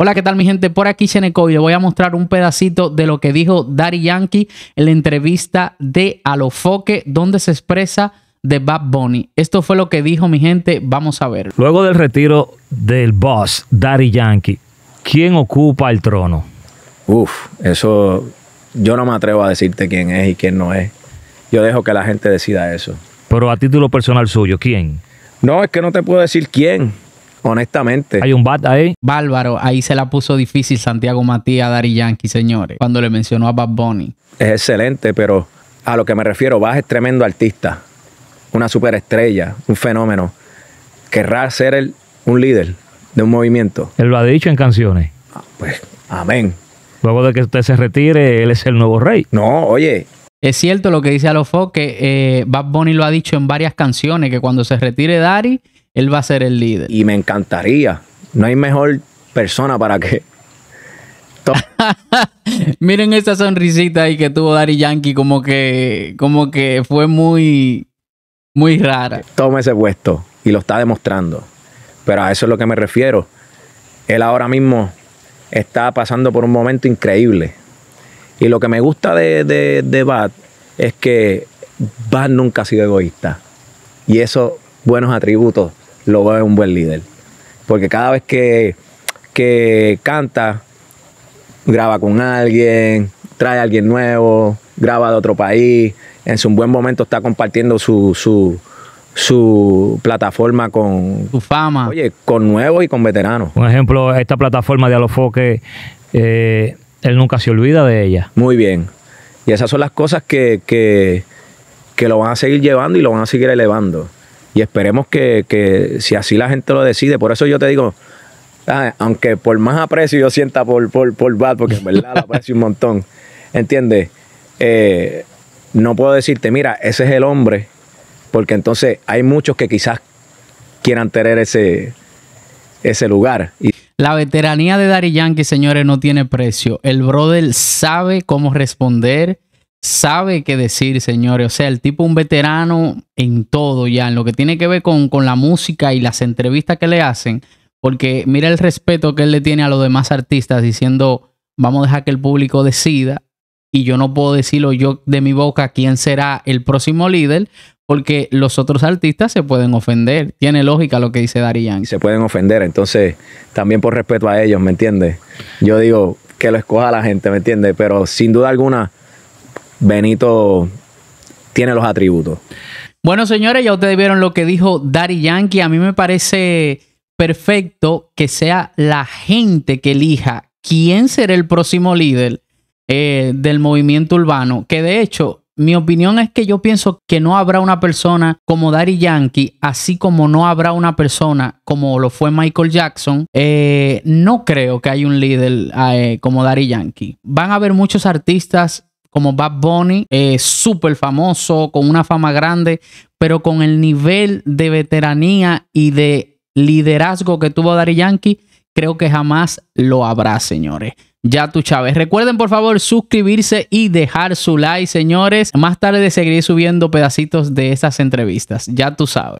Hola, ¿qué tal mi gente? Por aquí Seneco y le voy a mostrar un pedacito de lo que dijo Daddy Yankee en la entrevista de Alofoque, donde se expresa de Bad Bunny. Esto fue lo que dijo mi gente, vamos a ver. Luego del retiro del boss Daddy Yankee, ¿quién ocupa el trono? Uf, eso yo no me atrevo a decirte quién es y quién no es. Yo dejo que la gente decida eso. Pero a título personal suyo, ¿quién? No, es que no te puedo decir quién honestamente. Hay un bat ahí. Bárbaro, ahí se la puso difícil Santiago Matías, Dari Yankee, señores, cuando le mencionó a Bad Bunny. Es excelente, pero a lo que me refiero, Bad es tremendo artista, una superestrella, un fenómeno. Querrá ser un líder de un movimiento. Él lo ha dicho en canciones. Ah, pues, amén. Luego de que usted se retire, él es el nuevo rey. No, oye, es cierto lo que dice Alofo, que eh, Bad Bunny lo ha dicho en varias canciones, que cuando se retire Dari, él va a ser el líder. Y me encantaría. No hay mejor persona para que. Miren esa sonrisita ahí que tuvo Dari Yankee, como que, como que fue muy, muy rara. Toma ese puesto y lo está demostrando. Pero a eso es lo que me refiero. Él ahora mismo está pasando por un momento increíble. Y lo que me gusta de, de, de Bad es que Bad nunca ha sido egoísta. Y esos buenos atributos lo veo un buen líder. Porque cada vez que, canta, graba con alguien, trae a alguien nuevo, graba de otro país, en su buen momento está compartiendo su, su, su plataforma con su fama. Oye, con nuevos y con veteranos. Por ejemplo, esta plataforma de Alofoque, eh, él nunca se olvida de ella. Muy bien. Y esas son las cosas que, que lo van a seguir llevando y lo van a seguir elevando y esperemos que, si así la gente lo decide, por eso yo te digo, ah, aunque por más aprecio yo sienta por, por Bad, porque en verdad aprecio un montón, ¿entiendes? Eh, no puedo decirte, mira, ese es el hombre, porque entonces hay muchos que quizás quieran tener ese, ese lugar. Y la veteranía de Dari Yankee, señores, no tiene precio. El brother sabe cómo responder sabe qué decir, señores. O sea, el tipo un veterano en todo ya, en lo que tiene que ver con, con la música y las entrevistas que le hacen. Porque mira el respeto que él le tiene a los demás artistas diciendo, vamos a dejar que el público decida y yo no puedo decirlo yo de mi boca quién será el próximo líder, porque los otros artistas se pueden ofender. Tiene lógica lo que dice Darían. Se pueden ofender, entonces también por respeto a ellos, ¿me entiendes? Yo digo que lo escoja la gente, ¿me entiendes? Pero sin duda alguna, Benito tiene los atributos. Bueno, señores, ya ustedes vieron lo que dijo dary Yankee. A mí me parece perfecto que sea la gente que elija quién será el próximo líder eh, del movimiento urbano. Que de hecho, mi opinión es que yo pienso que no habrá una persona como dary Yankee, así como no habrá una persona como lo fue Michael Jackson. Eh, no creo que haya un líder eh, como dary Yankee. Van a haber muchos artistas como Bad Bunny, eh, súper famoso, con una fama grande, pero con el nivel de veteranía y de liderazgo que tuvo Dari Yankee, creo que jamás lo habrá, señores. Ya tú, sabes. Recuerden, por favor, suscribirse y dejar su like, señores. Más tarde seguiré subiendo pedacitos de estas entrevistas. Ya tú sabes.